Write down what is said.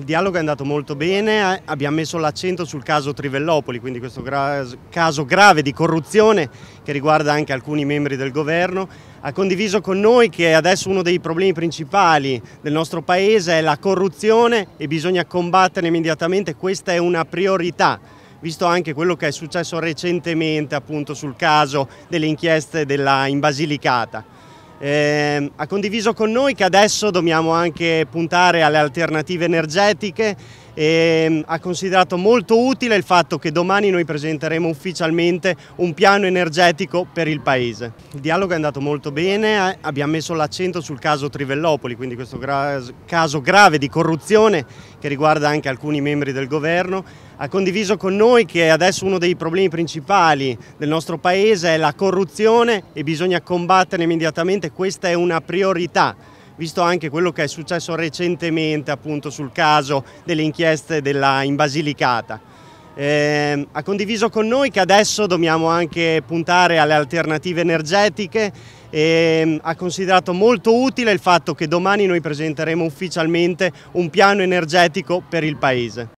Il dialogo è andato molto bene, eh, abbiamo messo l'accento sul caso Trivellopoli, quindi questo gra caso grave di corruzione che riguarda anche alcuni membri del governo. Ha condiviso con noi che adesso uno dei problemi principali del nostro Paese è la corruzione e bisogna combattere immediatamente, questa è una priorità visto anche quello che è successo recentemente appunto sul caso delle inchieste della, in Basilicata. Eh, ha condiviso con noi che adesso dobbiamo anche puntare alle alternative energetiche e ehm, ha considerato molto utile il fatto che domani noi presenteremo ufficialmente un piano energetico per il Paese. Il dialogo è andato molto bene, eh, abbiamo messo l'accento sul caso Trivellopoli, quindi questo gra caso grave di corruzione che riguarda anche alcuni membri del governo, ha condiviso con noi che adesso uno dei problemi principali del nostro Paese è la corruzione e bisogna combattere immediatamente, questa è una priorità visto anche quello che è successo recentemente appunto sul caso delle inchieste della, in Basilicata. Eh, ha condiviso con noi che adesso dobbiamo anche puntare alle alternative energetiche e ehm, ha considerato molto utile il fatto che domani noi presenteremo ufficialmente un piano energetico per il Paese.